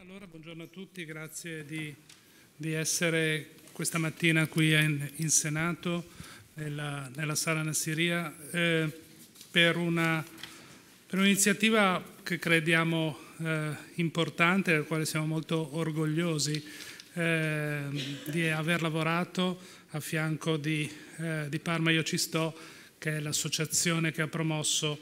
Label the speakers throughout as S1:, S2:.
S1: Allora, buongiorno a tutti, grazie di, di, essere questa mattina qui in, in Senato, nella, nella, Sala Nassiria, eh, per, un'iniziativa che crediamo eh, importante, della quale siamo molto orgogliosi eh, di aver lavorato a fianco di, eh, di Parma Io Ci Sto, che è l'associazione che ha promosso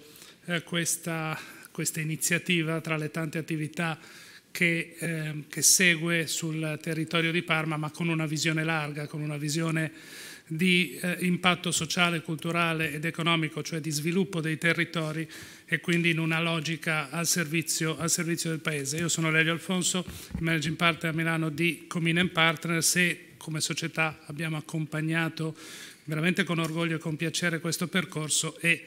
S1: eh, questa, questa iniziativa tra le tante attività che, eh, che, segue sul territorio di Parma ma con una visione larga, con una visione di eh, impatto sociale, culturale ed economico, cioè di sviluppo dei territori e quindi in una logica al servizio, al servizio del Paese. Io sono Lelio Alfonso, managing partner a Milano di Comine Partners e come società abbiamo accompagnato veramente con orgoglio e con piacere questo percorso e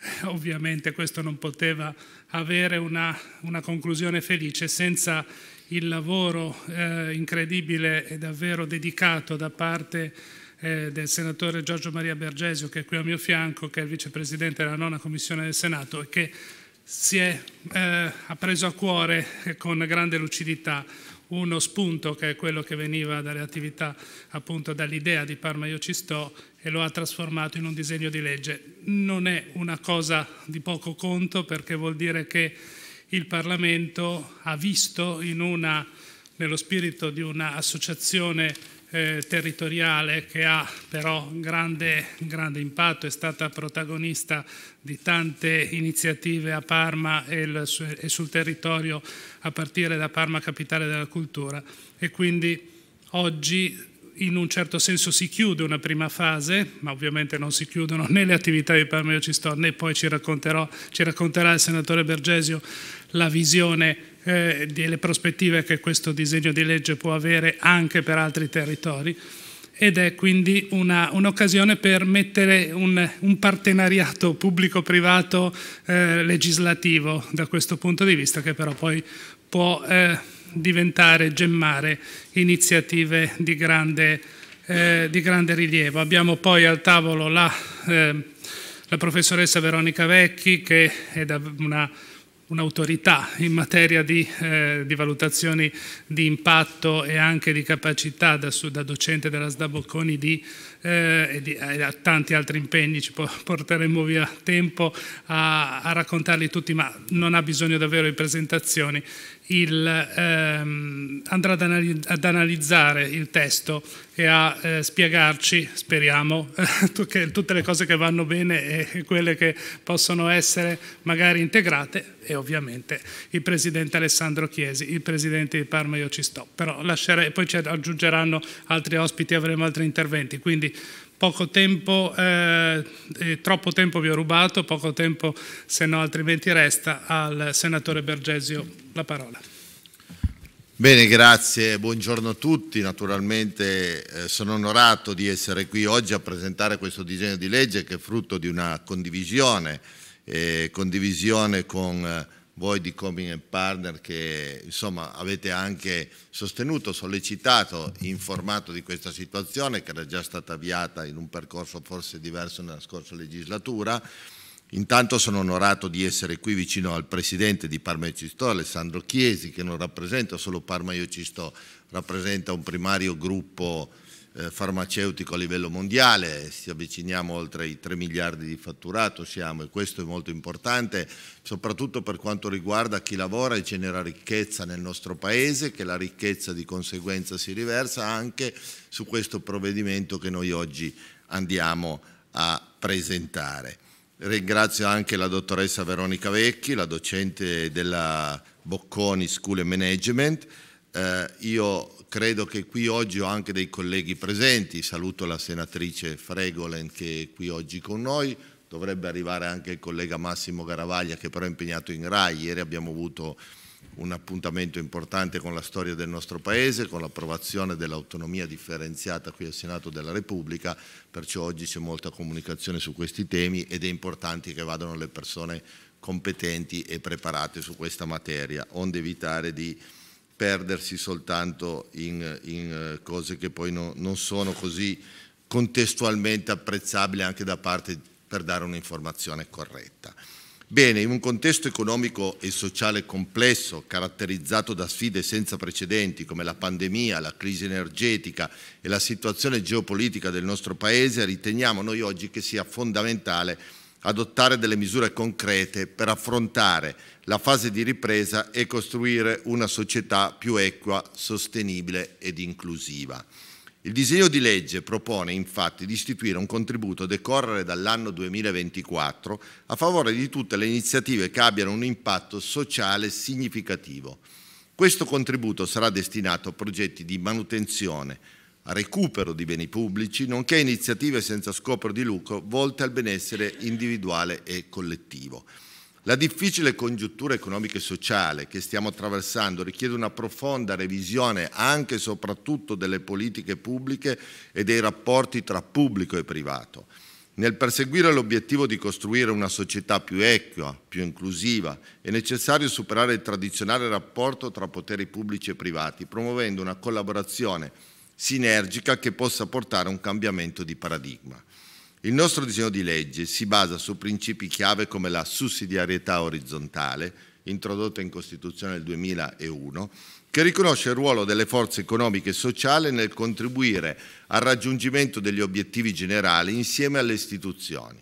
S1: Ovviamente questo non poteva avere una, una conclusione felice senza il lavoro eh, incredibile e davvero dedicato da parte eh, del senatore Giorgio Maria Bergesio che è qui a mio fianco, che è il vicepresidente della nona commissione del Senato e che si è eh, ha preso a cuore con grande lucidità uno spunto che è quello che veniva dalle attività, appunto dall'idea di Parma Io ci sto e lo ha trasformato in un disegno di legge. Non è una cosa di poco conto perché vuol dire che il Parlamento ha visto una, nello spirito di un'associazione eh, territoriale che ha però grande, grande, impatto, è stata protagonista di tante iniziative a Parma e, il, e, sul territorio a partire da Parma Capitale della Cultura e quindi oggi in un certo senso si chiude una prima fase, ma ovviamente non si chiudono né le attività di Parmio Cistò né poi ci, ci racconterà il senatore Bergesio la visione eh, delle prospettive che questo disegno di legge può avere anche per altri territori ed è quindi un'occasione per mettere un, un partenariato pubblico-privato eh, legislativo da questo punto di vista che però poi può... Eh, diventare, gemmare iniziative di grande, eh, di grande rilievo. Abbiamo poi al tavolo la, eh, la professoressa Veronica Vecchi che è una un'autorità in materia di, eh, di, valutazioni di impatto e anche di capacità da, da docente della SDA Bocconi di eh, e, ha eh, tanti altri impegni, ci porteremo via tempo a, a, raccontarli tutti, ma non ha bisogno davvero di presentazioni. Il, ehm, andrà ad, anali ad, analizzare il testo e a eh, spiegarci, speriamo, eh, tutte le cose che vanno bene e quelle che possono essere magari integrate e ovviamente il Presidente Alessandro Chiesi, il Presidente di Parma, io ci sto, però lascerei, poi ci aggiungeranno altri ospiti, avremo altri interventi, quindi quindi poco tempo, eh, eh, troppo tempo vi ho rubato, poco tempo se no altrimenti resta al senatore Bergesio la parola.
S2: Bene, grazie, buongiorno a tutti, naturalmente eh, sono onorato di essere qui oggi a presentare questo disegno di legge che è frutto di una condivisione, eh, condivisione con eh, voi di Coming Partner che insomma, avete anche sostenuto, sollecitato, informato di questa situazione che era già stata avviata in un percorso forse diverso nella scorsa legislatura. Intanto sono onorato di essere qui vicino al presidente di Parma Cistò, Alessandro Chiesi, che non rappresenta solo Parma Cistò, rappresenta un primario gruppo eh, farmaceutico a livello mondiale, ci avviciniamo oltre i 3 miliardi di fatturato siamo e questo è molto importante soprattutto per quanto riguarda chi lavora e genera ricchezza nel nostro paese che la ricchezza di conseguenza si riversa anche su questo provvedimento che noi oggi andiamo a presentare. Ringrazio anche la dottoressa Veronica Vecchi, la docente della Bocconi School of Management, eh, io credo che qui oggi ho anche dei colleghi presenti, saluto la senatrice Fregolen che è qui oggi con noi, dovrebbe arrivare anche il collega Massimo Garavaglia che però è impegnato in RAI, ieri abbiamo avuto un appuntamento importante con la storia del nostro Paese, con l'approvazione dell'autonomia differenziata qui al Senato della Repubblica, perciò oggi c'è molta comunicazione su questi temi ed è importante che vadano le persone competenti e preparate su questa materia, onde evitare di perdersi soltanto in, in eh, cose che poi no, non sono così contestualmente apprezzabili anche da parte per dare un'informazione corretta. Bene, in un contesto economico e sociale complesso, caratterizzato da sfide senza precedenti come la pandemia, la crisi energetica e la situazione geopolitica del nostro Paese, riteniamo noi oggi che sia fondamentale adottare delle misure concrete per affrontare la fase di ripresa e costruire una società più equa, sostenibile ed inclusiva. Il disegno di legge propone infatti di istituire un contributo a decorrere dall'anno 2024 a favore di tutte le iniziative che abbiano un impatto sociale significativo. Questo contributo sarà destinato a progetti di manutenzione, recupero di beni pubblici, nonché a iniziative senza scopo di lucro volte al benessere individuale e collettivo. La difficile congiuntura economica e sociale che stiamo attraversando richiede una profonda revisione anche e soprattutto delle politiche pubbliche e dei rapporti tra pubblico e privato. Nel perseguire l'obiettivo di costruire una società più equa, più inclusiva, è necessario superare il tradizionale rapporto tra poteri pubblici e privati, promuovendo una collaborazione sinergica che possa portare a un cambiamento di paradigma. Il nostro disegno di legge si basa su principi chiave come la sussidiarietà orizzontale, introdotta in Costituzione nel 2001, che riconosce il ruolo delle forze economiche e sociali nel contribuire al raggiungimento degli obiettivi generali insieme alle istituzioni.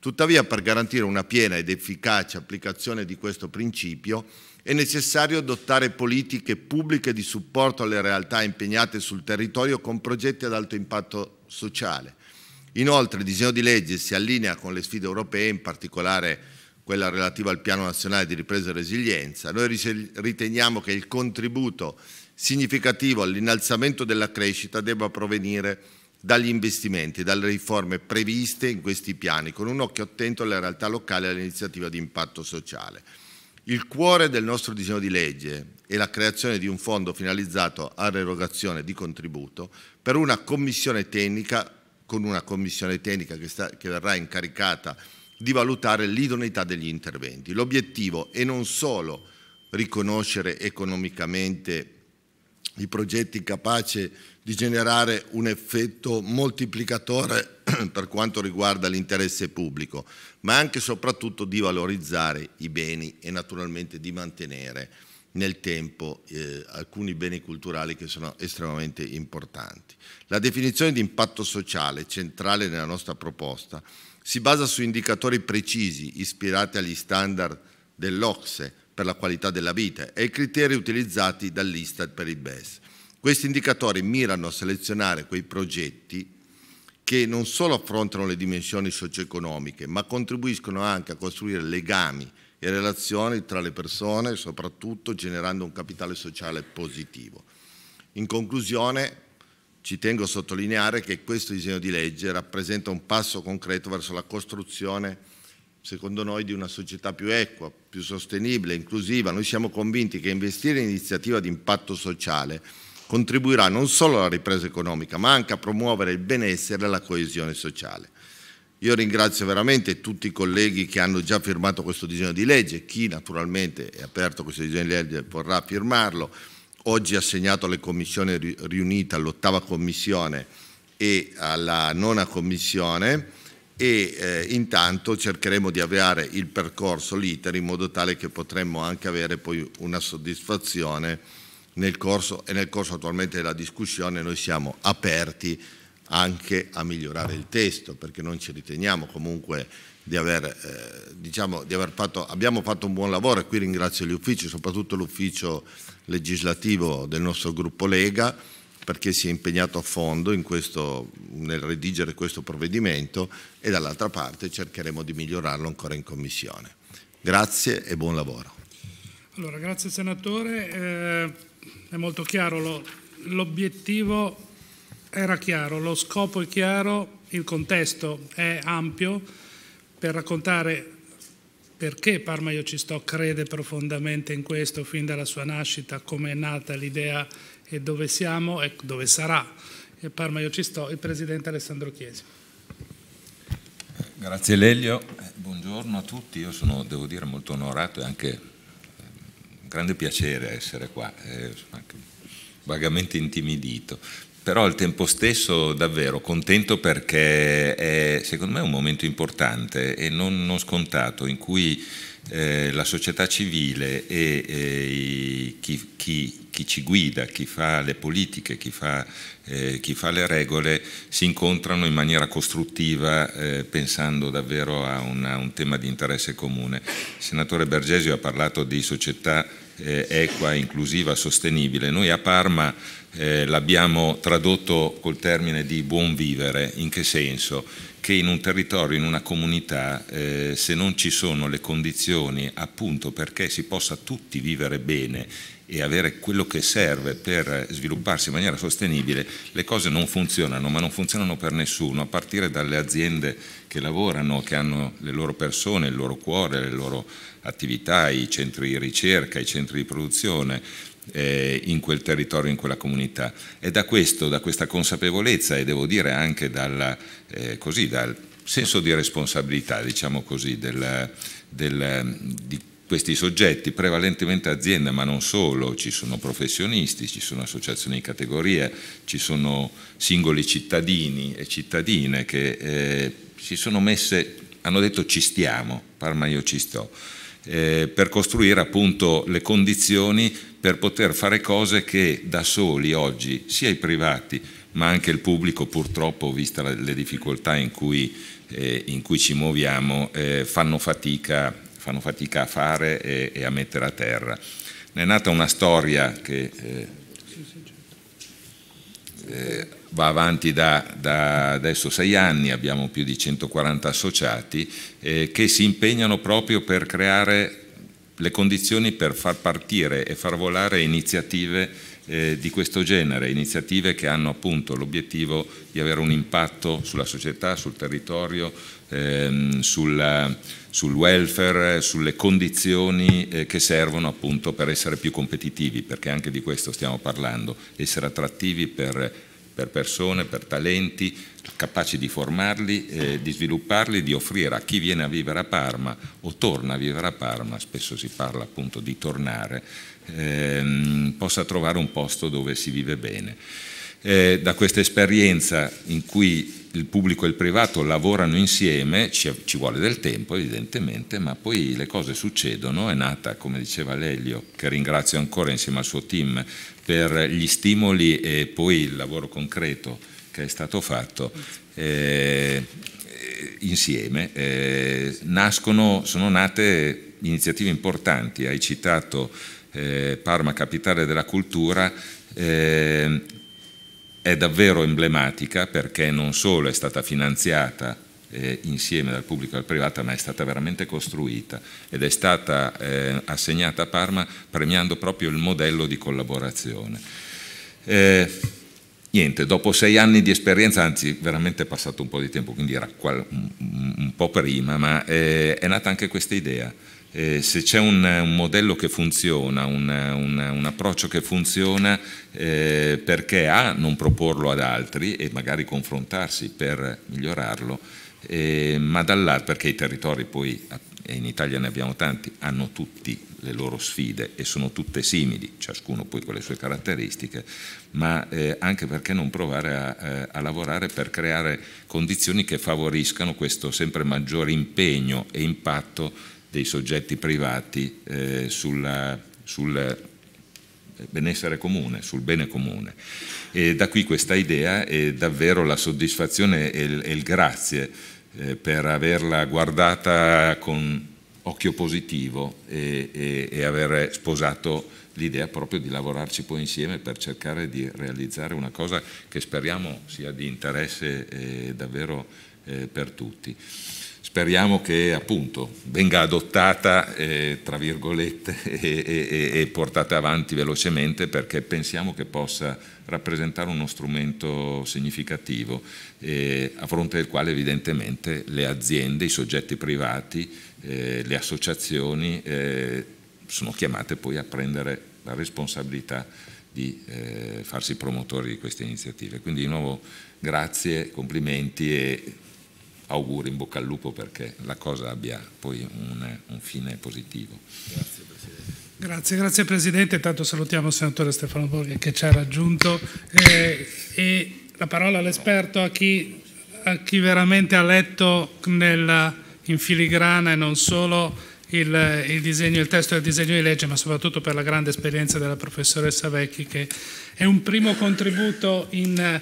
S2: Tuttavia, per garantire una piena ed efficace applicazione di questo principio, è necessario adottare politiche pubbliche di supporto alle realtà impegnate sul territorio con progetti ad alto impatto sociale Inoltre il disegno di legge si allinea con le sfide europee, in particolare quella relativa al Piano Nazionale di Ripresa e Resilienza. Noi riteniamo che il contributo significativo all'innalzamento della crescita debba provenire dagli investimenti, dalle riforme previste in questi piani, con un occhio attento alle realtà locali e all'iniziativa di impatto sociale. Il cuore del nostro disegno di legge è la creazione di un fondo finalizzato all'erogazione di contributo per una commissione tecnica con una commissione tecnica che, sta, che verrà incaricata di valutare l'idoneità degli interventi. L'obiettivo è non solo riconoscere economicamente i progetti capaci di generare un effetto moltiplicatore per quanto riguarda l'interesse pubblico, ma anche e soprattutto di valorizzare i beni e naturalmente di mantenere nel tempo eh, alcuni beni culturali che sono estremamente importanti. La definizione di impatto sociale, centrale nella nostra proposta, si basa su indicatori precisi ispirati agli standard dell'Ocse per la qualità della vita e ai criteri utilizzati dall'Istat per il BES. Questi indicatori mirano a selezionare quei progetti che non solo affrontano le dimensioni socio-economiche, ma contribuiscono anche a costruire legami e relazioni tra le persone, soprattutto generando un capitale sociale positivo. In conclusione, ci tengo a sottolineare che questo disegno di legge rappresenta un passo concreto verso la costruzione secondo noi, di una società più equa, più sostenibile, inclusiva. Noi siamo convinti che investire in iniziative di impatto sociale contribuirà non solo alla ripresa economica, ma anche a promuovere il benessere e la coesione sociale. Io ringrazio veramente tutti i colleghi che hanno già firmato questo disegno di legge, chi naturalmente è aperto a questo disegno di legge vorrà firmarlo, oggi assegnato alle commissioni riunite, all'ottava commissione e alla nona commissione e eh, intanto cercheremo di avviare il percorso, l'iter, in modo tale che potremmo anche avere poi una soddisfazione nel corso e nel corso attualmente della discussione noi siamo aperti anche a migliorare il testo, perché non ci riteniamo comunque di aver, eh, diciamo, di aver fatto, abbiamo fatto un buon lavoro e qui ringrazio gli uffici, soprattutto l'ufficio legislativo del nostro gruppo Lega, perché si è impegnato a fondo questo, nel redigere questo provvedimento e dall'altra parte cercheremo di migliorarlo ancora in Commissione. Grazie e buon lavoro.
S1: Allora, grazie Senatore, eh, è molto chiaro l'obiettivo era chiaro, lo scopo è chiaro, il contesto è ampio per raccontare perché Parma Io Ci Sto crede profondamente in questo fin dalla sua nascita, come è nata l'idea e dove siamo e dove sarà e Parma Io Ci Sto, il Presidente Alessandro Chiesi.
S3: Grazie Lelio, eh, buongiorno a tutti, io sono devo dire molto onorato e anche eh, un grande piacere essere qua, eh, anche vagamente intimidito, però al tempo stesso davvero contento perché è, secondo me è un momento importante e non, non scontato in cui eh, la società civile e, e chi, chi, chi, ci guida, chi fa le politiche, chi fa, eh, chi fa le regole si incontrano in maniera costruttiva eh, pensando davvero a, una, un tema di interesse comune. Il senatore Bergesio ha parlato di società eh, equa, inclusiva, sostenibile. Noi a Parma eh, l'abbiamo tradotto col termine di buon vivere, in che senso? Che in un territorio, in una comunità, eh, se non ci sono le condizioni appunto perché si possa tutti vivere bene e avere quello che serve per svilupparsi in maniera sostenibile, le cose non funzionano, ma non funzionano per nessuno, a partire dalle aziende che lavorano, che hanno le loro persone, il loro cuore, le loro attività, i centri di ricerca, i centri di produzione eh, in quel territorio, in quella comunità. E da questo, da questa consapevolezza e devo dire anche dalla, eh, così, dal senso di responsabilità, diciamo così, del, del, di questi soggetti, prevalentemente aziende, ma non solo, ci sono professionisti, ci sono associazioni di categoria, ci sono singoli cittadini e cittadine che eh, si sono messe, hanno detto ci stiamo, Parma io ci sto eh, per costruire appunto le condizioni per poter fare cose che da soli oggi sia i privati ma anche il pubblico purtroppo, vista le difficoltà in cui, eh, in cui ci muoviamo, eh, fanno, fatica, fanno, fatica, a fare e, e, a mettere a terra. Ne è nata una storia che eh, certo. eh va avanti da, da, adesso sei anni, abbiamo più di 140 associati eh, che si impegnano proprio per creare le condizioni per far partire e far volare iniziative eh, di questo genere, iniziative che hanno appunto l'obiettivo di avere un impatto sulla società, sul territorio, ehm, sulla, sul welfare, sulle condizioni eh, che servono appunto per essere più competitivi, perché anche di questo stiamo parlando, essere attrattivi per per persone, per talenti, capaci di formarli, eh, di svilupparli, di offrire a chi viene a vivere a Parma o torna a vivere a Parma, spesso si parla appunto di tornare, ehm, possa trovare un posto dove si vive bene eh, da questa esperienza in cui il pubblico e il privato lavorano insieme, ci, ci, vuole del tempo evidentemente, ma poi le cose succedono, è nata, come diceva Lelio, che ringrazio ancora insieme al suo team per gli stimoli e poi il lavoro concreto che è stato fatto. Eh, eh insieme eh, nascono, sono nate iniziative importanti, hai citato eh, Parma Capitale della Cultura, eh, è davvero emblematica perché non solo è stata finanziata eh, insieme dal pubblico e dal privato, ma è stata veramente costruita ed è stata eh, assegnata a Parma premiando proprio il modello di collaborazione. Eh, niente, dopo sei anni di esperienza, anzi veramente è passato un po' di tempo, quindi era un, po' prima, ma eh, è nata anche questa idea eh, se c'è un, un, modello che funziona, un, un, un approccio che funziona, eh, perché A, non proporlo ad altri e magari confrontarsi per migliorarlo, eh, ma dall'altro perché i territori poi, e in Italia ne abbiamo tanti, hanno tutti le loro sfide e sono tutte simili, ciascuno poi con le sue caratteristiche, ma eh, anche perché non provare a, eh, a lavorare per creare condizioni che favoriscano questo sempre maggiore impegno e impatto dei soggetti privati eh, sulla, sul eh, benessere comune, sul bene comune. E da qui questa idea e davvero la soddisfazione e il, e il grazie eh, per averla guardata con occhio positivo e, e, e aver sposato l'idea proprio di lavorarci poi insieme per cercare di realizzare una cosa che speriamo sia di interesse eh, davvero eh, per tutti speriamo che appunto venga adottata, eh, tra virgolette, e, e, e, portata avanti velocemente perché pensiamo che possa rappresentare uno strumento significativo eh, a fronte del quale evidentemente le aziende, i soggetti privati, eh, le associazioni eh, sono chiamate poi a prendere la responsabilità di eh, farsi promotori di queste iniziative. Quindi di nuovo grazie, complimenti e auguri in bocca al lupo perché la cosa abbia poi un, un fine positivo. Grazie Presidente.
S1: Grazie, grazie Presidente. Intanto salutiamo il Senatore Stefano Borghi che ci ha raggiunto eh, e la parola all'esperto a chi, a chi veramente ha letto nel, in filigrana e non solo il, il, disegno, il, testo del disegno di legge, ma soprattutto per la grande esperienza della professoressa Vecchi, che è un primo contributo in,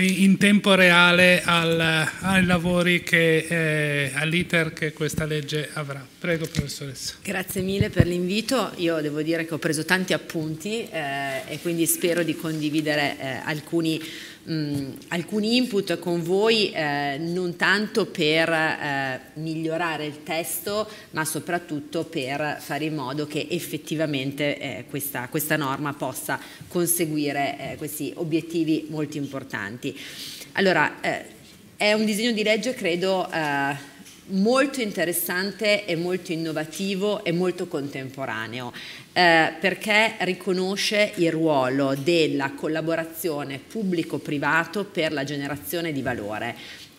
S1: in tempo reale al, ai lavori che, eh, all'iter che questa legge avrà. Prego professoressa.
S4: Grazie mille per l'invito, io devo dire che ho preso tanti appunti eh, e quindi spero di condividere eh, alcuni mh, mm, alcuni input con voi eh, non tanto per eh, migliorare il testo ma soprattutto per fare in modo che effettivamente eh, questa, questa, norma possa conseguire eh, questi obiettivi molto importanti. Allora, eh, è un disegno di legge credo eh, molto interessante e molto innovativo e molto contemporaneo eh, perché riconosce il ruolo della collaborazione pubblico-privato per la generazione di valore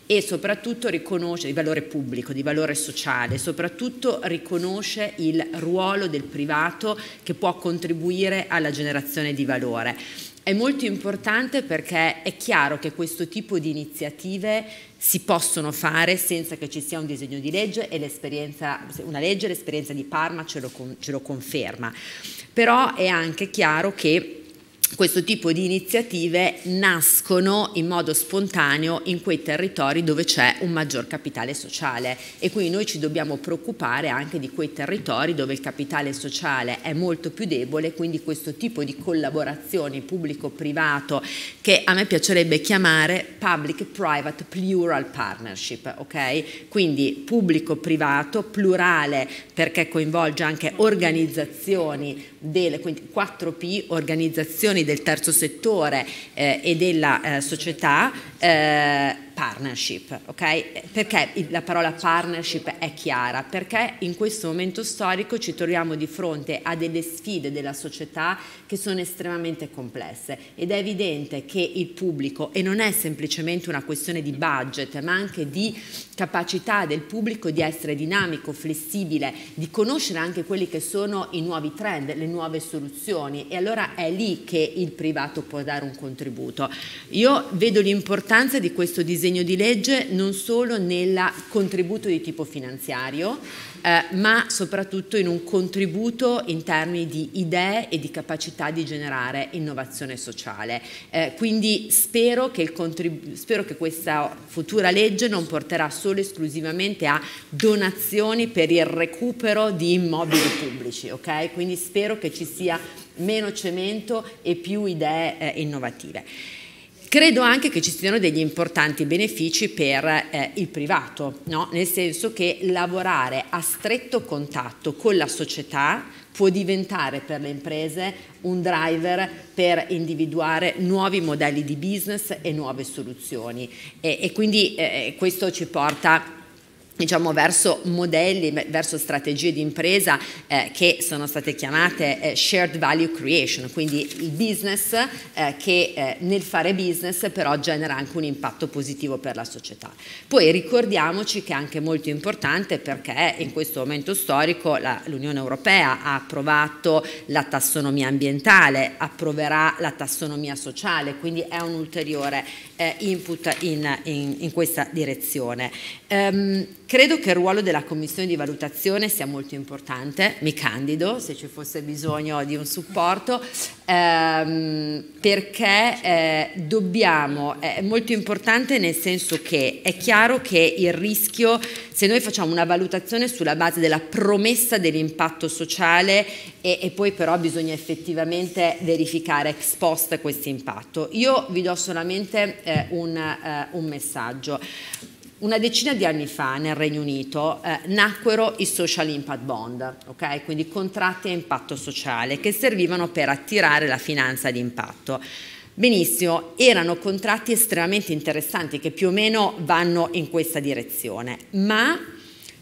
S4: e soprattutto riconosce di valore pubblico, di valore sociale, soprattutto riconosce il ruolo del privato che può contribuire alla generazione di valore. È molto importante perché è chiaro che questo tipo di iniziative si possono fare senza che ci sia un disegno di legge e l'esperienza, una legge, l'esperienza di Parma ce lo, ce lo conferma. Però è anche chiaro che questo tipo di iniziative nascono in modo spontaneo in quei territori dove c'è un maggior capitale sociale e quindi noi ci dobbiamo preoccupare anche di quei territori dove il capitale sociale è molto più debole, quindi questo tipo di collaborazioni pubblico-privato che a me piacerebbe chiamare public-private plural partnership, ok? Quindi pubblico-privato plurale perché coinvolge anche organizzazioni delle, quindi 4P, organizzazioni organizzazioni del terzo settore eh, e della eh, società eh, partnership, ok? Perché la parola partnership è chiara? Perché in questo momento storico ci troviamo di fronte a delle sfide della società che sono estremamente complesse ed è evidente che il pubblico, e non è semplicemente una questione di budget, ma anche di capacità del pubblico di essere dinamico, flessibile, di conoscere anche quelli che sono i nuovi trend, le nuove soluzioni e allora è lì che il privato può dare un contributo. Io vedo l'importanza di questo disegno disegno di legge non solo nel contributo di tipo finanziario, eh, ma soprattutto in un contributo in termini di idee e di capacità di generare innovazione sociale. Eh, quindi spero che, spero che, questa futura legge non porterà solo e esclusivamente a donazioni per il recupero di immobili pubblici, ok? quindi spero che ci sia meno cemento e più idee eh, innovative. Credo anche che ci siano degli importanti benefici per eh, il privato, no? nel senso che lavorare a stretto contatto con la società può diventare per le imprese un driver per individuare nuovi modelli di business e nuove soluzioni e, e quindi eh, questo ci porta diciamo, verso modelli, verso strategie di impresa eh, che sono state chiamate eh, shared value creation, quindi il business eh, che eh, nel fare business però genera anche un impatto positivo per la società. Poi ricordiamoci che è anche molto importante perché in questo momento storico l'Unione Europea ha approvato la tassonomia ambientale, approverà la tassonomia sociale, quindi è un ulteriore eh, input in, in, in questa direzione. Um, credo che il ruolo della commissione di valutazione sia molto importante, mi candido se ci fosse bisogno di un supporto, um, perché eh, dobbiamo, è molto importante nel senso che è chiaro che il rischio, se noi facciamo una valutazione sulla base della promessa dell'impatto sociale e, e poi però bisogna effettivamente verificare ex post questo impatto. Io vi do solamente eh, un, eh, un messaggio. Una decina di anni fa nel Regno Unito eh, nacquero i social impact bond, okay? quindi contratti a impatto sociale che servivano per attirare la finanza di impatto. Benissimo, erano contratti estremamente interessanti che più o meno vanno in questa direzione, ma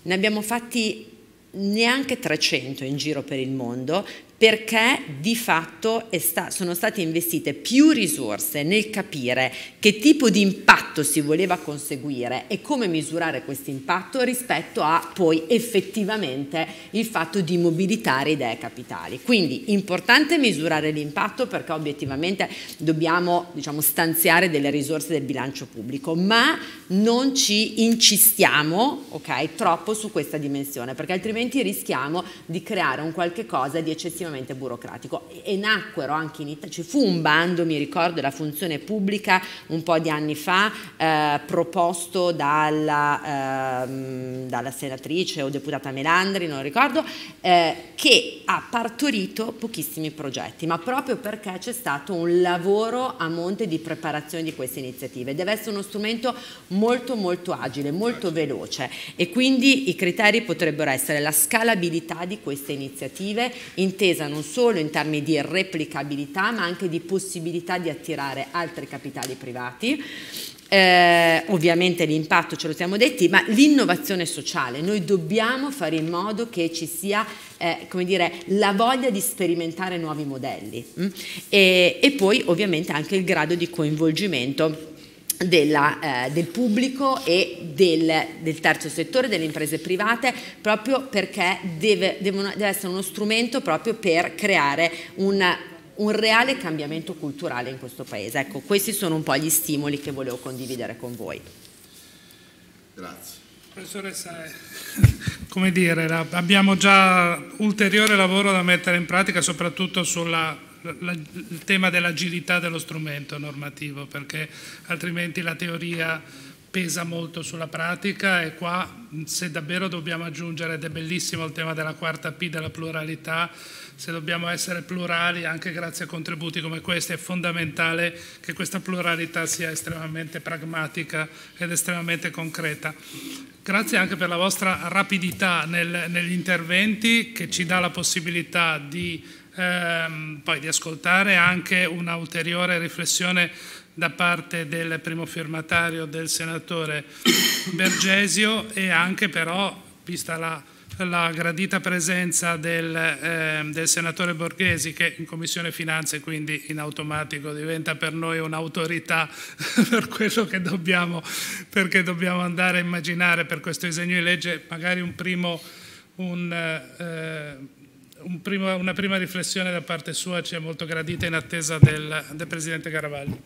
S4: ne abbiamo fatti neanche 300 in giro per il mondo perché di fatto sta, sono state investite più risorse nel capire che tipo di impatto si voleva conseguire e come misurare questo impatto rispetto a poi effettivamente il fatto di mobilitare idee capitali. Quindi importante misurare l'impatto perché obiettivamente dobbiamo diciamo, stanziare delle risorse del bilancio pubblico, ma non ci incistiamo okay, troppo su questa dimensione perché altrimenti rischiamo di creare un qualche cosa di eccessivamente estremamente burocratico e nacquero anche in Italia, ci cioè fu un bando, mi ricordo, della funzione pubblica un po' di anni fa eh, proposto dalla, eh, dalla, senatrice o deputata Melandri, non ricordo, eh, che ha partorito pochissimi progetti, ma proprio perché c'è stato un lavoro a monte di preparazione di queste iniziative. Deve essere uno strumento molto molto agile, molto veloce e quindi i criteri potrebbero essere la scalabilità di queste iniziative intesa impresa non solo in termini di replicabilità ma anche di possibilità di attirare altri capitali privati. Eh, ovviamente l'impatto ce lo siamo detti, ma l'innovazione sociale, noi dobbiamo fare in modo che ci sia eh, come dire, la voglia di sperimentare nuovi modelli mm? e, e poi ovviamente anche il grado di coinvolgimento della, eh, del pubblico e del, del, terzo settore, delle imprese private, proprio perché deve, devono, deve essere uno strumento proprio per creare un, un reale cambiamento culturale in questo paese. Ecco, questi sono un po' gli stimoli che volevo condividere con voi. Grazie.
S1: Professoressa, eh, come dire, abbiamo già ulteriore lavoro da mettere in pratica, soprattutto sulla la, il tema dell'agilità dello strumento normativo, perché altrimenti la teoria pesa molto sulla pratica e qua se davvero dobbiamo aggiungere, ed è bellissimo il tema della quarta P, della pluralità, se dobbiamo essere plurali anche grazie a contributi come questi è fondamentale che questa pluralità sia estremamente pragmatica ed estremamente concreta. Grazie anche per la vostra rapidità nel, negli interventi che ci dà la possibilità di ehm, poi di ascoltare anche un'ulteriore riflessione da parte del primo firmatario del senatore Bergesio e anche però, vista la, la gradita presenza del, eh, del, senatore Borghesi che in Commissione Finanze quindi in automatico diventa per noi un'autorità per quello che dobbiamo, perché dobbiamo andare a immaginare per questo disegno di legge magari un primo... Un, eh, un primo, una prima riflessione da parte sua ci è molto gradita in attesa del, del Presidente Garavaglia.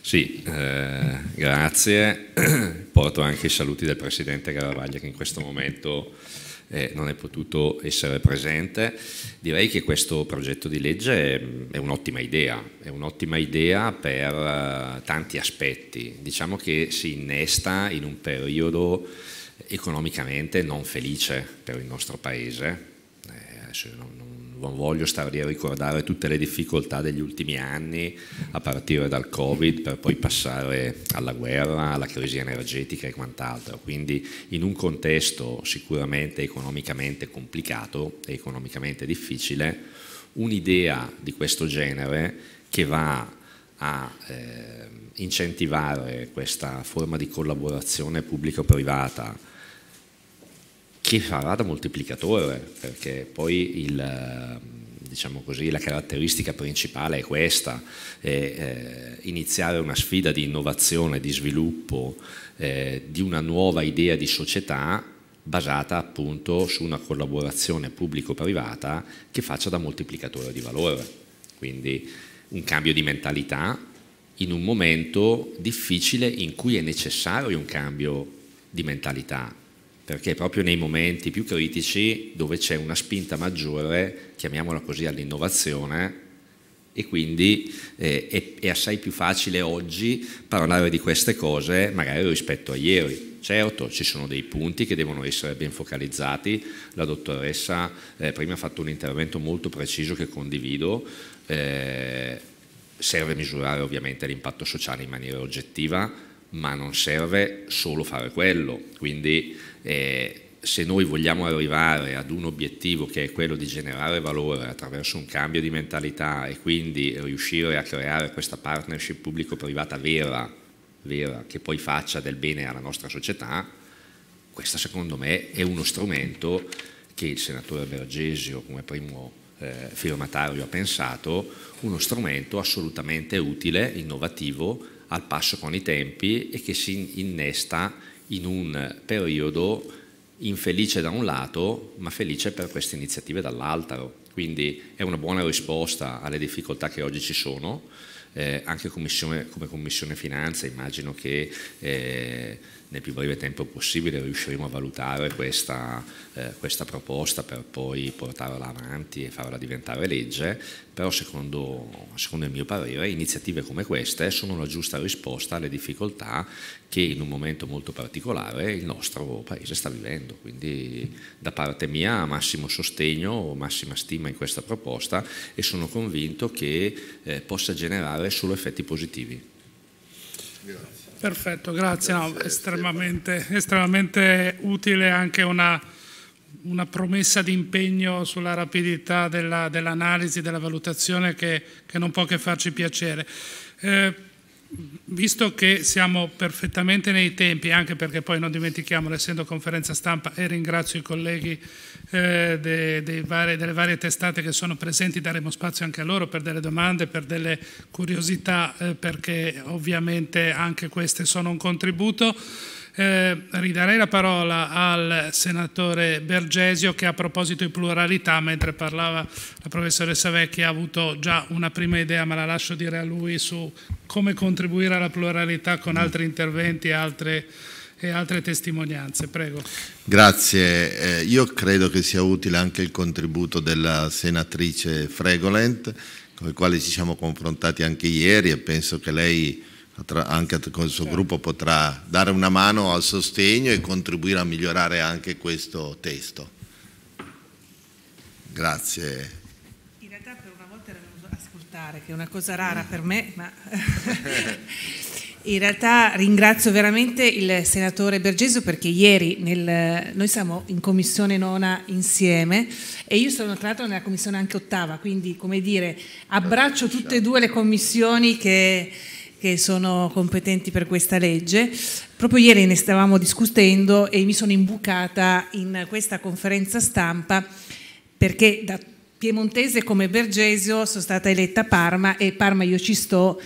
S5: Sì, eh, grazie. Porto anche i saluti del Presidente Garavaglia che in questo momento eh, non è potuto essere presente. Direi che questo progetto di legge è un'ottima idea, è un'ottima idea per eh, tanti aspetti. Diciamo che si innesta in un periodo economicamente non felice per il nostro Paese, eh, adesso non, non voglio stare a ricordare tutte le difficoltà degli ultimi anni, a partire dal Covid, per poi passare alla guerra, alla crisi energetica e quant'altro. Quindi in un contesto sicuramente economicamente complicato e economicamente difficile, un'idea di questo genere che va a eh, incentivare questa forma di collaborazione pubblico-privata che farà da moltiplicatore, perché poi il, eh, diciamo così, la caratteristica principale è questa, è, eh, iniziare una sfida di innovazione, di sviluppo, eh, di una nuova idea di società basata appunto su una collaborazione pubblico-privata che faccia da moltiplicatore di valore. Quindi un cambio di mentalità in un momento difficile in cui è necessario un cambio di mentalità, perché è proprio nei momenti più critici dove c'è una spinta maggiore, chiamiamola così, all'innovazione e quindi eh, è, è, assai più facile oggi parlare di queste cose magari rispetto a ieri. Certo, ci sono dei punti che devono essere ben focalizzati, la dottoressa eh, prima ha fatto un intervento molto preciso che condivido, eh, serve misurare ovviamente l'impatto sociale in maniera oggettiva, ma non serve solo fare quello, quindi eh, se noi vogliamo arrivare ad un obiettivo che è quello di generare valore attraverso un cambio di mentalità e quindi riuscire a creare questa partnership pubblico-privata vera, vera, che poi faccia del bene alla nostra società, questo secondo me è uno strumento che il senatore Bergesio come primo eh, firmatario ha pensato, uno strumento assolutamente utile, innovativo, al passo con i tempi e che si innesta in un periodo infelice da un lato, ma felice per queste iniziative dall'altro. Quindi è una buona risposta alle difficoltà che oggi ci sono, eh, anche commissione, come Commissione Finanza immagino che eh, nel più breve tempo possibile riusciremo a valutare questa, eh, questa, proposta per poi portarla avanti e farla diventare legge, però secondo, secondo, il mio parere iniziative come queste sono la giusta risposta alle difficoltà che in un momento molto particolare il nostro Paese sta vivendo, quindi da parte mia massimo sostegno, massima stima in questa proposta e sono convinto che eh, possa generare dare solo effetti positivi.
S1: Grazie. Perfetto, grazie, grazie no, estremamente, estremamente, utile anche una, una promessa di impegno sulla rapidità dell'analisi, dell della valutazione che, che, non può che farci piacere. Eh, visto che siamo perfettamente nei tempi, anche perché poi non dimentichiamo, essendo conferenza stampa, e ringrazio i colleghi eh, de, de vari, delle varie testate che sono presenti, daremo spazio anche a loro per delle domande, per delle curiosità, eh, perché ovviamente anche queste sono un contributo. Eh, ridarei la parola al senatore Bergesio che a proposito di pluralità, mentre parlava la professoressa Vecchi, ha avuto già una prima idea, ma la lascio dire a lui su come contribuire alla pluralità con mm. altri interventi e altre, e altre testimonianze. Prego.
S2: Grazie. Eh, io credo che sia utile anche il contributo della senatrice Fregolent, con la quale ci siamo confrontati anche ieri e penso che lei anche con il suo gruppo potrà dare una mano al sostegno e contribuire a migliorare anche questo testo. Grazie. In realtà per una volta era
S6: venuto ascoltare, che è una cosa rara per me, ma in realtà ringrazio veramente il senatore Bergesio perché ieri nel, noi siamo in commissione nona insieme e io sono tra l'altro nella commissione anche ottava, quindi come dire abbraccio tutte e due le commissioni che che sono competenti per questa legge. Proprio ieri ne stavamo discutendo e mi sono imbucata in questa conferenza stampa perché da piemontese come Bergesio sono stata eletta a Parma e Parma io ci sto,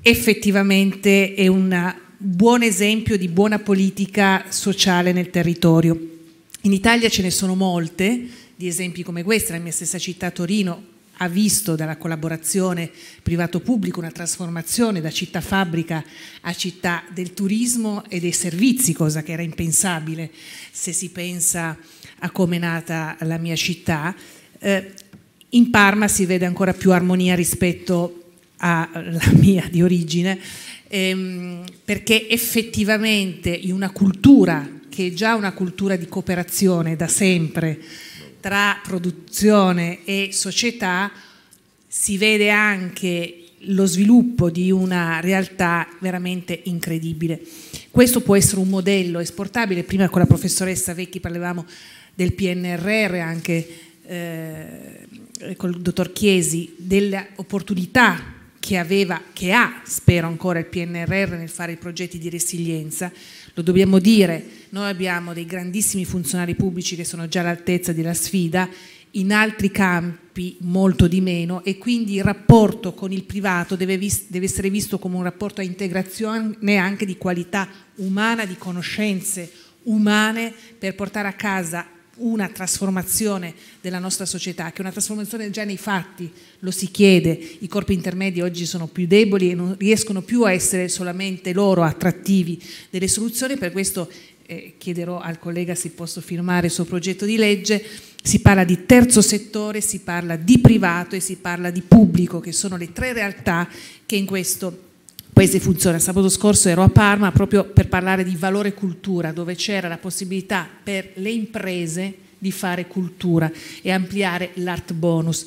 S6: effettivamente è un buon esempio di buona politica sociale nel territorio. In Italia ce ne sono molte di esempi come questa, la mia stessa città Torino, ha visto dalla collaborazione privato-pubblico una trasformazione da città fabbrica a città del turismo e dei servizi, cosa che era impensabile se si pensa a come è nata la mia città. Eh, in Parma si vede ancora più armonia rispetto alla mia di origine, ehm, perché effettivamente in una cultura che è già una cultura di cooperazione da sempre, tra produzione e società si vede anche lo sviluppo di una realtà veramente incredibile. Questo può essere un modello esportabile, prima con la professoressa Vecchi parlavamo del PNRR anche eh, con il dottor Chiesi, delle opportunità che aveva, che ha spero ancora il PNRR nel fare i progetti di resilienza, lo dobbiamo dire, noi abbiamo dei grandissimi funzionari pubblici che sono già all'altezza della sfida, in altri campi molto di meno e quindi il rapporto con il privato deve, deve essere visto come un rapporto a integrazione anche di qualità umana, di conoscenze umane per portare a casa una trasformazione della nostra società, che è una trasformazione già nei fatti, lo si chiede, i corpi intermedi oggi sono più deboli e non riescono più a essere solamente loro attrattivi delle soluzioni, per questo eh, chiederò al collega se posso firmare il suo progetto di legge, si parla di terzo settore, si parla di privato e si parla di pubblico, che sono le tre realtà che in questo Paese funziona. Sabato scorso ero a Parma proprio per parlare di valore cultura, dove c'era la possibilità per le imprese di fare cultura e ampliare l'art bonus.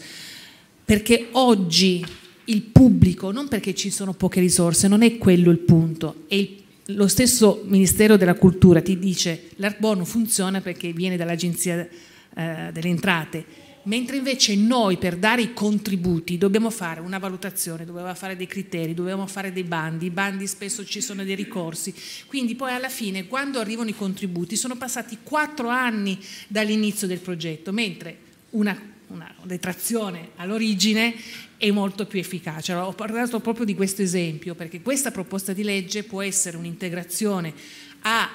S6: Perché oggi il pubblico, non perché ci sono poche risorse, non è quello il punto, è il lo stesso Ministero della Cultura ti dice l'art bonus funziona perché viene dall'Agenzia eh, delle Entrate, mentre invece noi per dare i contributi dobbiamo fare una valutazione, dobbiamo fare dei criteri, dobbiamo fare dei bandi, i bandi spesso ci sono dei ricorsi, quindi poi alla fine quando arrivano i contributi sono passati quattro anni dall'inizio del progetto, mentre una, una detrazione all'origine è molto più efficace. Allora, ho parlato proprio di questo esempio perché questa proposta di legge può essere un'integrazione a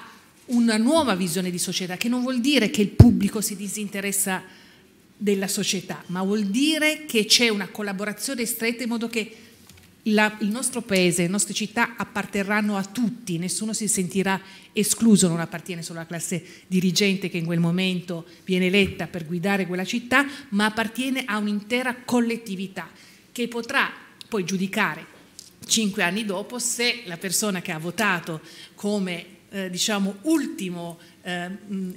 S6: una nuova visione di società che non vuol dire che il pubblico si disinteressa della società, ma vuol dire che c'è una collaborazione stretta in modo che la, il nostro paese, le nostre città apparterranno a tutti, nessuno si sentirà escluso, non appartiene solo alla classe dirigente che in quel momento viene eletta per guidare quella città, ma appartiene a un'intera collettività che potrà poi giudicare cinque anni dopo se la persona che ha votato come eh, diciamo, ultimo eh,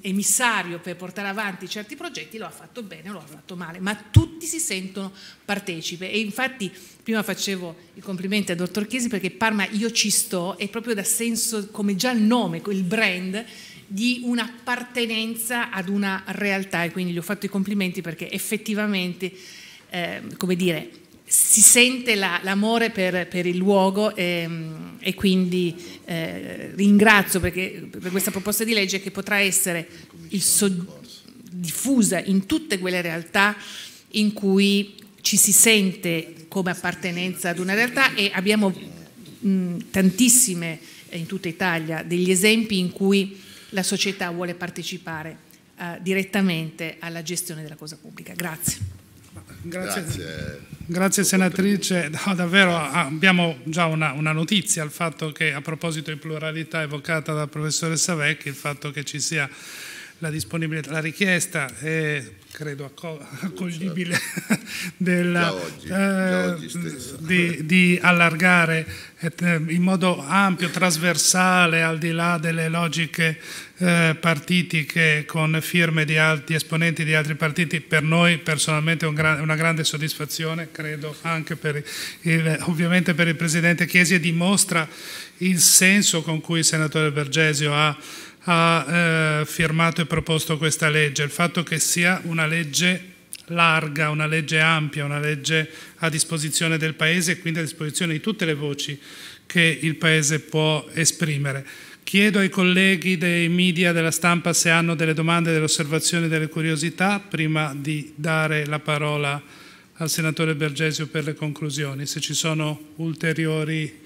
S6: emissario per portare avanti certi progetti, lo ha fatto bene o lo ha fatto male, ma tutti si sentono partecipe e infatti prima facevo i complimenti al dottor Chiesi perché Parma io ci sto e proprio da senso come già il nome, il brand di un'appartenenza ad una realtà e quindi gli ho fatto i complimenti perché effettivamente, eh, come dire, si sente la, l'amore per, per, il luogo e, ehm, e quindi eh, ringrazio perché, per questa proposta di legge che potrà essere so, diffusa in tutte quelle realtà in cui ci si sente come appartenenza ad una realtà e abbiamo mh, tantissime eh, in tutta Italia degli esempi in cui la società vuole partecipare eh, direttamente alla gestione della cosa pubblica. Grazie.
S1: Grazie, grazie. grazie senatrice. No, davvero ah, abbiamo già una, una, notizia al fatto che a proposito di pluralità evocata dal professore Savecchi, il fatto che ci sia la disponibilità, la richiesta è credo accoglibile certo. della, oggi, già eh, di, di, allargare eh, in modo ampio, trasversale, al di là delle logiche eh, partiti che con firme di alti esponenti di altri partiti, per noi personalmente è un gran, una grande soddisfazione, credo anche per il, ovviamente per il Presidente Chiesi e dimostra il senso con cui il Senatore Bergesio ha, ha eh, firmato e proposto questa legge, il fatto che sia una legge larga, una legge ampia, una legge a disposizione del Paese e quindi a disposizione di tutte le voci che il Paese può esprimere. Chiedo ai colleghi dei media della stampa se hanno delle domande, delle osservazioni, delle curiosità prima di dare la parola al senatore Bergesio per le conclusioni, se ci sono ulteriori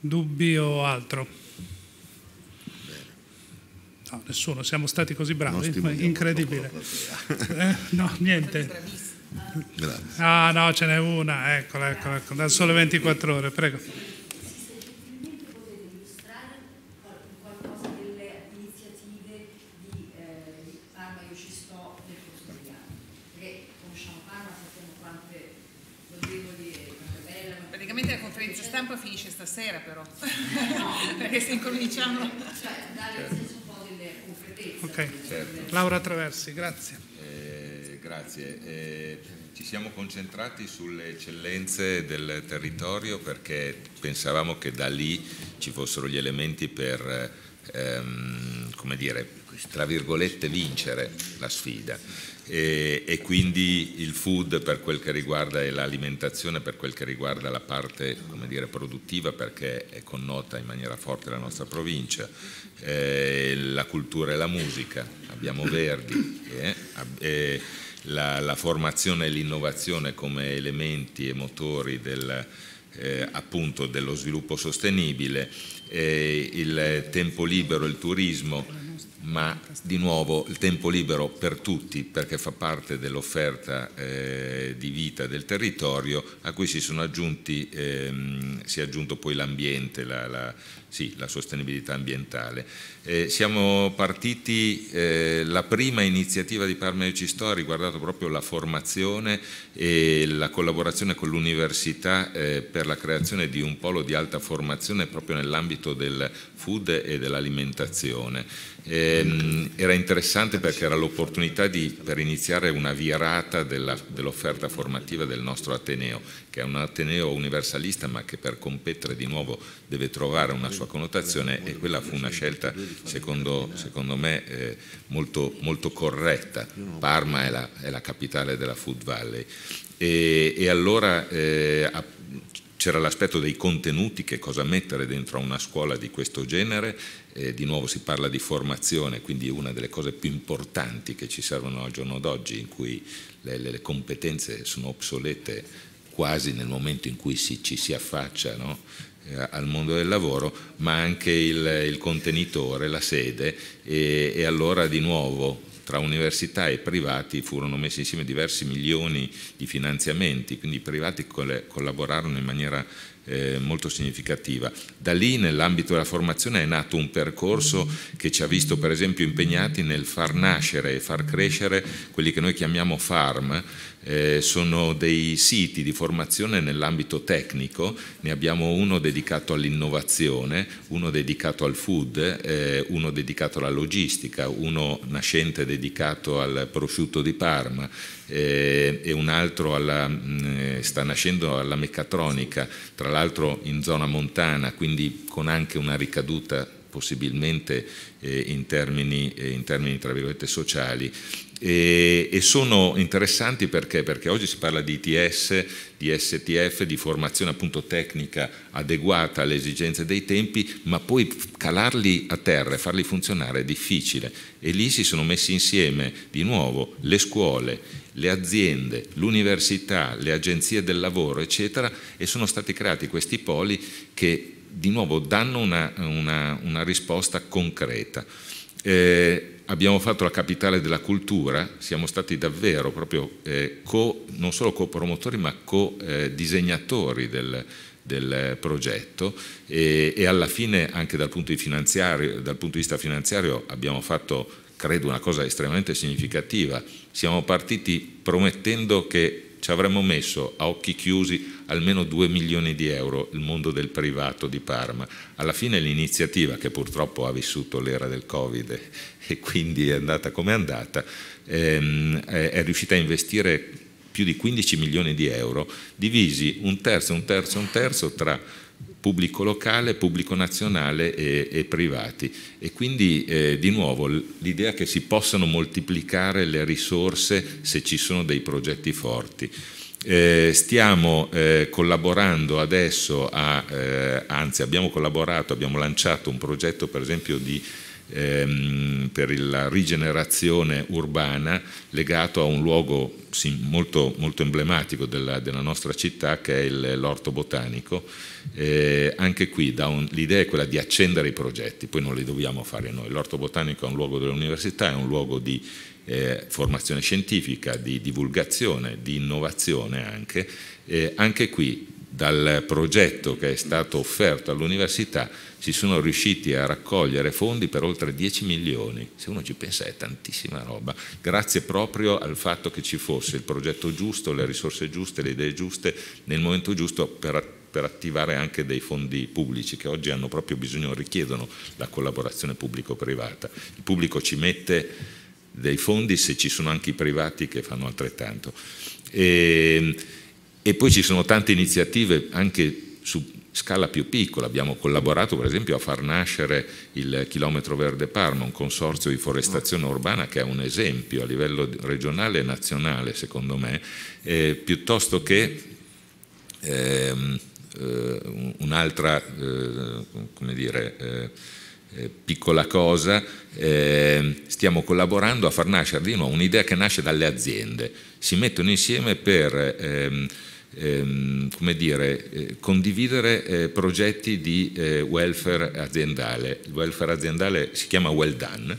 S1: dubbi o altro. No, nessuno, siamo stati così bravi, incredibile. Eh, no, niente. Grazie. Ah no, ce n'è una, eccola, eccola, ecco, da sole 24 ore, prego.
S4: stampa
S6: finisce stasera però, perché se incominciamo Cioè, dare un po' delle concretezze.
S1: Ok, certo. Laura Traversi,
S3: grazie. Eh, grazie. Eh, ci siamo concentrati sulle eccellenze del territorio perché pensavamo che da lì ci fossero gli elementi per, ehm, come dire, tra virgolette vincere la sfida e, e, quindi il food per quel che riguarda l'alimentazione per quel che riguarda la parte dire, produttiva perché è connota in maniera forte la nostra provincia, eh, la cultura e la musica, abbiamo Verdi, eh, eh, la, la, formazione e l'innovazione come elementi e motori del, eh, dello sviluppo sostenibile, eh, il tempo libero, il turismo ma di nuovo il tempo libero per tutti perché fa parte dell'offerta eh, di vita del territorio a cui si sono aggiunti, ehm, si è aggiunto poi l'ambiente, la, la, sì, la sostenibilità ambientale. Eh, siamo partiti, eh, la prima iniziativa di Parma e UCISTO ha riguardato proprio la formazione e la collaborazione con l'università eh, per la creazione di un polo di alta formazione proprio nell'ambito del food e dell'alimentazione. Ehm, era interessante perché era l'opportunità per iniziare una virata dell'offerta dell formativa del nostro Ateneo che è un Ateneo universalista ma che per competere di nuovo deve trovare una sua connotazione e quella fu una scelta secondo, secondo me eh, molto, molto, corretta. Parma è la, è la, capitale della Food Valley e, e allora eh, c'era l'aspetto dei contenuti, che cosa mettere dentro a una scuola di questo genere, eh, di nuovo si parla di formazione, quindi una delle cose più importanti che ci servono al giorno d'oggi, in cui le, le competenze sono obsolete quasi nel momento in cui si, ci si affaccia no? Eh, al mondo del lavoro, ma anche il, il contenitore, la sede e, e, allora di nuovo tra università e privati furono messi insieme diversi milioni di finanziamenti, quindi i privati collaborarono in maniera eh, molto significativa. Da lì nell'ambito della formazione è nato un percorso che ci ha visto per esempio impegnati nel far nascere e far crescere quelli che noi chiamiamo farm, eh, sono dei siti di formazione nell'ambito tecnico, ne abbiamo uno dedicato all'innovazione, uno dedicato al food, eh, uno dedicato alla logistica, uno nascente dedicato al prosciutto di Parma eh, e un altro alla, mh, mm, sta nascendo alla meccatronica, tra l'altro in zona montana, quindi con anche una ricaduta possibilmente eh, in, termini, eh, in termini, tra virgolette sociali. E, e sono interessanti perché? perché? oggi si parla di ITS, di STF, di formazione appunto tecnica adeguata alle esigenze dei tempi, ma poi calarli a terra e farli funzionare è difficile. E lì si sono messi insieme di nuovo le scuole, le aziende, l'università, le agenzie del lavoro, eccetera, e sono stati creati questi poli che di nuovo danno una, una, una risposta concreta. Eh, abbiamo fatto la capitale della cultura, siamo stati davvero proprio eh, co, non solo copromotori ma co-disegnatori eh, del, del, progetto e, e, alla fine anche dal punto, dal punto, di vista finanziario abbiamo fatto credo una cosa estremamente significativa, siamo partiti promettendo che ci avremmo messo a occhi chiusi almeno 2 milioni di euro il mondo del privato di Parma. Alla fine l'iniziativa, che purtroppo ha vissuto l'era del Covid e quindi è andata come è andata, ehm, è riuscita a investire più di 15 milioni di euro, divisi un terzo, un terzo, un terzo tra pubblico locale, pubblico nazionale e, e privati. E quindi eh, di nuovo l'idea che si possano moltiplicare le risorse se ci sono dei progetti forti. Eh, stiamo eh, collaborando adesso, a, eh, anzi abbiamo collaborato, abbiamo lanciato un progetto per esempio di ehm, per la rigenerazione urbana legato a un luogo sì, molto, molto, emblematico della, della, nostra città che è l'orto botanico. Eh, anche qui un, l'idea è quella di accendere i progetti, poi non li dobbiamo fare noi. L'orto botanico è un luogo dell'università, è un luogo di eh, formazione scientifica, di divulgazione, di innovazione anche. Eh, anche qui dal progetto che è stato offerto all'università si sono riusciti a raccogliere fondi per oltre 10 milioni, se uno ci pensa è tantissima roba, grazie proprio al fatto che ci fosse il progetto giusto, le risorse giuste, le idee giuste nel momento giusto per, per attivare anche dei fondi pubblici che oggi hanno proprio bisogno, richiedono la collaborazione pubblico-privata. Il pubblico ci mette dei fondi se ci sono anche i privati che fanno altrettanto. E, ehm, e poi ci sono tante iniziative anche su scala più piccola, abbiamo collaborato per esempio a far nascere il Chilometro Verde Parma, un consorzio di forestazione urbana che è un esempio a livello regionale e nazionale secondo me, eh, piuttosto che ehm, eh, un'altra eh, eh, eh piccola cosa, ehm, stiamo collaborando a far nascere di nuovo un'idea che nasce dalle aziende, si mettono insieme per... Ehm, ehm, come dire, eh, condividere eh, progetti di eh, welfare aziendale. Il welfare aziendale si chiama Well Done,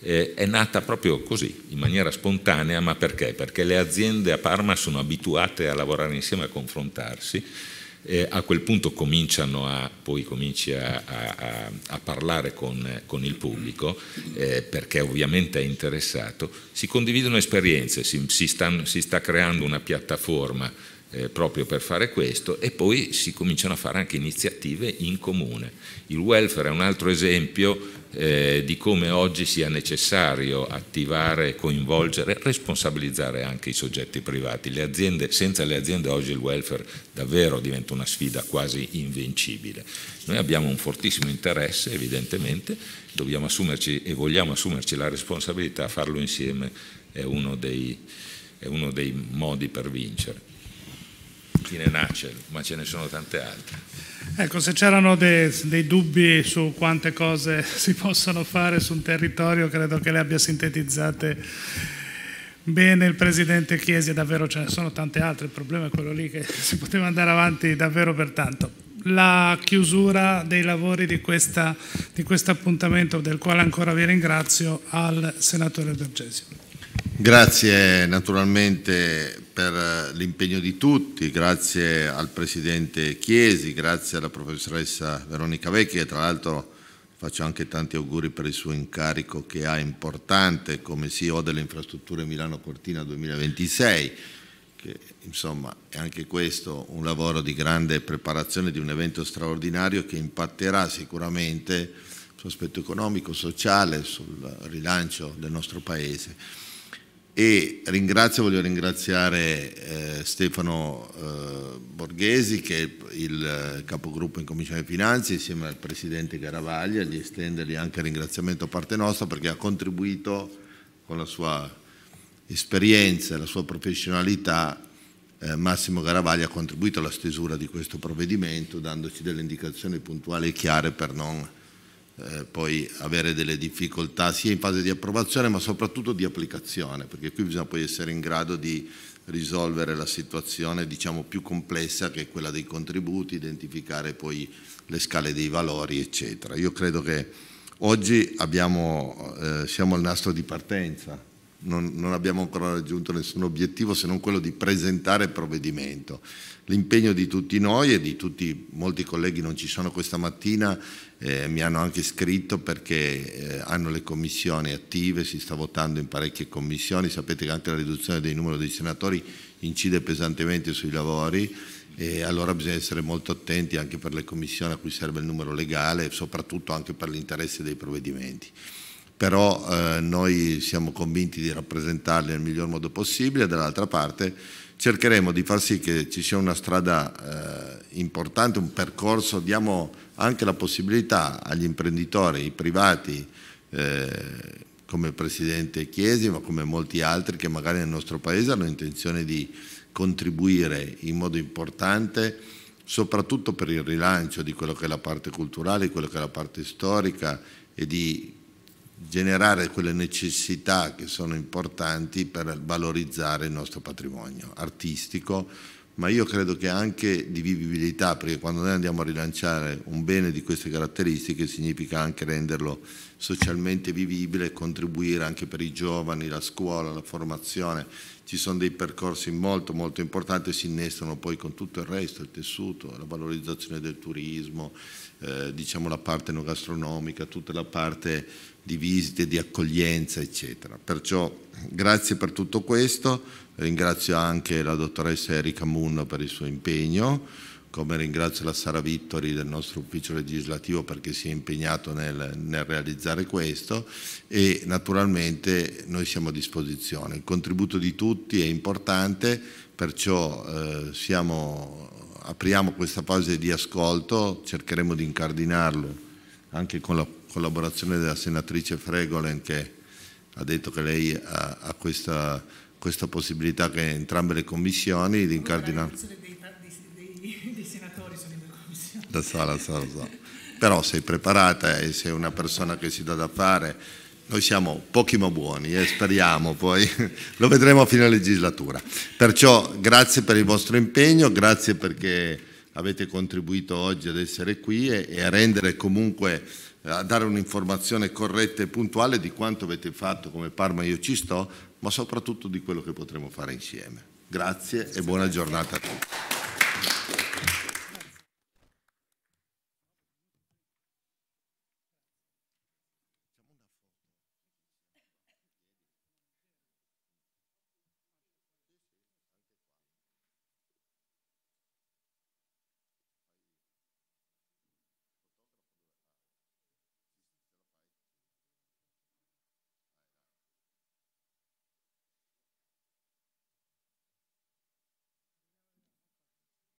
S3: eh, è nata proprio così, in maniera spontanea, ma perché? Perché le aziende a Parma sono abituate a lavorare insieme, a confrontarsi, eh, a quel punto cominciano a, poi cominci a, a, a parlare con, con, il pubblico eh, perché ovviamente è interessato, si condividono esperienze, si, si, stanno, si sta creando una piattaforma eh, proprio per fare questo e poi si cominciano a fare anche iniziative in comune. Il welfare è un altro esempio eh, di come oggi sia necessario attivare, coinvolgere, responsabilizzare anche i soggetti privati. Le aziende, senza le aziende oggi il welfare davvero diventa una sfida quasi invincibile. Noi abbiamo un fortissimo interesse evidentemente, dobbiamo assumerci e vogliamo assumerci la responsabilità, farlo insieme è uno dei, è uno dei modi per vincere. Chine Nacel, ma ce ne sono tante altre.
S1: Ecco, se c'erano dei, dei, dubbi su quante cose si possono fare su un territorio, credo che le abbia sintetizzate bene il Presidente Chiesi, davvero ce ne sono tante altre, il problema è quello lì che si poteva andare avanti davvero per tanto la chiusura dei lavori di, questo appuntamento del quale ancora vi ringrazio al senatore Bergesio.
S2: Grazie naturalmente per eh, l'impegno di tutti, grazie al Presidente Chiesi, grazie alla professoressa Veronica Vecchi e tra l'altro faccio anche tanti auguri per il suo incarico che ha importante come CEO delle infrastrutture Milano-Cortina 2026 che insomma è anche questo un lavoro di grande preparazione di un evento straordinario che impatterà sicuramente sull'aspetto economico, sociale, sul rilancio del nostro Paese e ringrazio, voglio ringraziare eh, Stefano eh, Borghesi che è il eh, capogruppo in Commissione Finanze insieme al Presidente Garavaglia, gli estendergli anche il ringraziamento a parte nostra perché ha contribuito con la sua esperienza e la sua professionalità eh, Massimo Garavaglia ha contribuito alla stesura di questo provvedimento dandoci delle indicazioni puntuali e chiare per non eh, poi avere delle difficoltà sia in fase di approvazione ma soprattutto di applicazione, perché qui bisogna poi essere in grado di risolvere la situazione diciamo, più complessa che è quella dei contributi, identificare poi le scale dei valori eccetera. Io credo che oggi abbiamo, eh, siamo al nastro di partenza, non, non abbiamo ancora raggiunto nessun obiettivo se non quello di presentare il provvedimento. L'impegno di tutti noi e di tutti, molti colleghi non ci sono questa mattina, eh, mi hanno anche scritto perché eh, hanno le commissioni attive, si sta votando in parecchie commissioni, sapete che anche la riduzione del numero dei senatori incide pesantemente sui lavori e allora bisogna essere molto attenti anche per le commissioni a cui serve il numero legale e soprattutto anche per l'interesse dei provvedimenti però eh, noi siamo convinti di rappresentarli nel miglior modo possibile, dall'altra parte cercheremo di far sì che ci sia una strada eh, importante, un percorso, diamo anche la possibilità agli imprenditori, ai privati, eh, come il Presidente Chiesi, ma come molti altri che magari nel nostro Paese hanno intenzione di contribuire in modo importante soprattutto per il rilancio di quello che è la parte culturale, di quello che è la parte storica e di generare quelle necessità che sono importanti per valorizzare il nostro patrimonio artistico, ma io credo che anche di vivibilità, perché quando noi andiamo a rilanciare un bene di queste caratteristiche significa anche renderlo socialmente vivibile, contribuire anche per i giovani, la scuola, la formazione. Ci sono dei percorsi molto molto importanti e si innestano poi con tutto il resto, il tessuto, la valorizzazione del turismo, eh, diciamo la parte no gastronomica, tutta la parte di visite, di accoglienza, eccetera. Perciò grazie per tutto questo, ringrazio anche la dottoressa Erika Munno per il suo impegno, come ringrazio la Sara Vittori del nostro ufficio legislativo perché si è impegnato nel, nel realizzare questo e naturalmente noi siamo a disposizione. Il contributo di tutti è importante, perciò eh, siamo, apriamo questa fase di ascolto, cercheremo di incardinarlo anche con la collaborazione della senatrice Fregolen che ha detto che lei ha, ha questa, questa, possibilità che entrambe le commissioni di l'incardinano. La so, la so, la so. Però sei preparata e sei una persona che si dà da fare. Noi siamo pochi ma buoni e eh, speriamo poi, lo vedremo a fine legislatura. Perciò grazie per il vostro impegno, grazie perché avete contribuito oggi ad essere qui e, e a rendere comunque eh, a dare un'informazione corretta e puntuale di quanto avete fatto come Parma io ci sto, ma soprattutto di quello che potremo fare insieme. Grazie e buona giornata a tutti.